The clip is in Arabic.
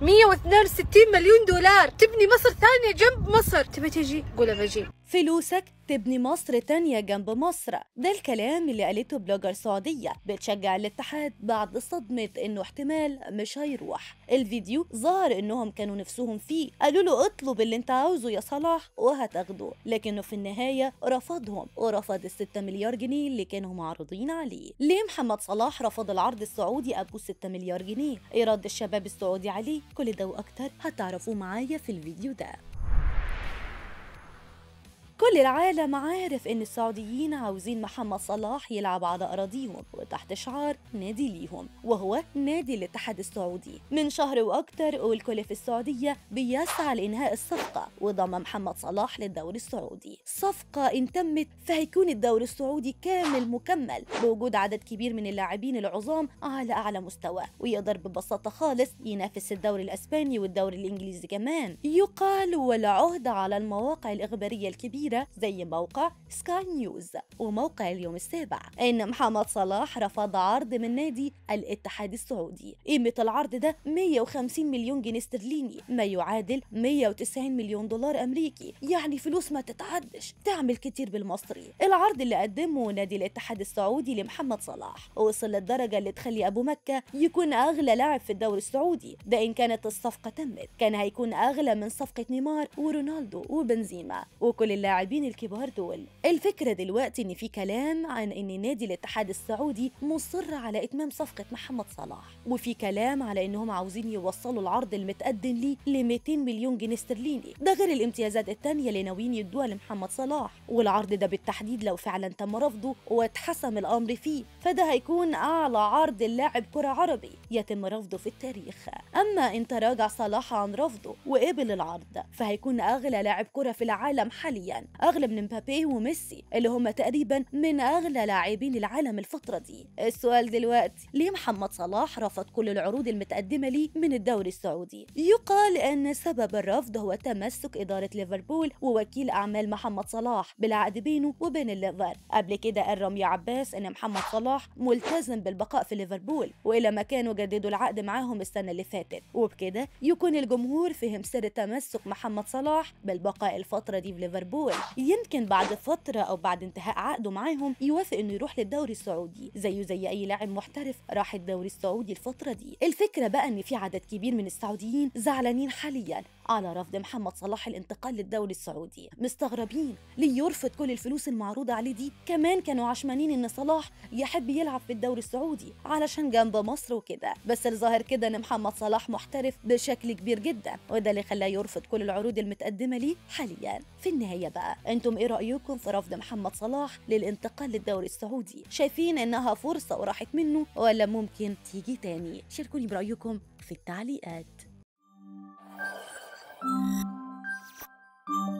162 مليون دولار تبني مصر ثانية جنب مصر تبي تجي قول بجي فلوسك تبني مصر تانية جنب مصر ده الكلام اللي قالته بلوجر سعودية بتشجع الاتحاد بعد صدمة انه احتمال مش هيروح الفيديو ظهر انهم كانوا نفسهم فيه قالوا له اطلب اللي انت عاوزه يا صلاح وهتاخده لكنه في النهاية رفضهم ورفض الستة مليار جنيه اللي كانوا معروضين عليه ليه محمد صلاح رفض العرض السعودي ابو 6 مليار جنيه ايه رد الشباب السعودي عليه كل ده واكتر هتعرفوه معايا في الفيديو ده كل العالم عارف ان السعوديين عاوزين محمد صلاح يلعب على اراضيهم وتحت شعار نادي ليهم وهو نادي الاتحاد السعودي من شهر واكتر والكل في السعوديه بيسعى لانهاء الصفقه وضم محمد صلاح للدوري السعودي صفقه ان تمت فهيكون الدوري السعودي كامل مكمل بوجود عدد كبير من اللاعبين العظام على اعلى مستوى ويقدر ببساطه خالص ينافس الدوري الاسباني والدوري الانجليزي كمان يقال ولا عهد على المواقع الاخباريه الكبيره كبيرة زي موقع سكاي نيوز وموقع اليوم السابع إن محمد صلاح رفض عرض من نادي الاتحاد السعودي قيمة العرض ده 150 مليون جنيه استرليني ما يعادل 190 مليون دولار أمريكي يعني فلوس ما تتعدش تعمل كتير بالمصري العرض اللي قدمه نادي الاتحاد السعودي لمحمد صلاح وصل للدرجة اللي تخلي أبو مكة يكون أغلى لاعب في الدوري السعودي ده إن كانت الصفقة تمت كان هيكون أغلى من صفقة نيمار ورونالدو وبنزيما وكل اللاعب اللاعبين الكبار دول الفكرة دلوقتي إن في كلام عن إن نادي الاتحاد السعودي مصر على إتمام صفقة محمد صلاح وفي كلام على إنهم عاوزين يوصلوا العرض المتقدم ليه ل 200 مليون جنيه استرليني ده غير الامتيازات التانية اللي ناويين يدوها لمحمد صلاح والعرض ده بالتحديد لو فعلا تم رفضه واتحسم الأمر فيه فده هيكون أعلى عرض لاعب كرة عربي يتم رفضه في التاريخ أما إن تراجع صلاح عن رفضه وقبل العرض فهيكون أغلى لاعب كرة في العالم حاليا اغلى من مبابي وميسي اللي هم تقريبا من اغلى لاعبين العالم الفتره دي السؤال دلوقتي ليه محمد صلاح رفض كل العروض المتقدمه ليه من الدوري السعودي يقال ان سبب الرفض هو تمسك اداره ليفربول ووكيل اعمال محمد صلاح بالعقد بينه وبين الليفر قبل كده قال رامي عباس ان محمد صلاح ملتزم بالبقاء في ليفربول والى ما كانوا جددوا العقد معاهم السنه اللي فاتت وبكده يكون الجمهور فهم سر تمسك محمد صلاح بالبقاء الفتره دي في ليفربول يمكن بعد فتره او بعد انتهاء عقده معاهم يوافق انه يروح للدوري السعودي زيه زي اي لاعب محترف راح الدوري السعودي الفتره دي الفكره بقى ان في عدد كبير من السعوديين زعلانين حاليا على رفض محمد صلاح الانتقال للدوري السعودي مستغربين ليه يرفض كل الفلوس المعروضة عليه دي كمان كانوا عشمانين ان صلاح يحب يلعب في الدوري السعودي علشان جنب مصر وكده بس الظاهر كده ان محمد صلاح محترف بشكل كبير جدا وده اللي خلاه يرفض كل العروض المتقدمة ليه حاليا في النهاية بقى انتم ايه رأيكم في رفض محمد صلاح للانتقال للدوري السعودي شايفين انها فرصة وراحت منه ولا ممكن تيجي تاني شاركوني برأيكم في التعليقات Thank you.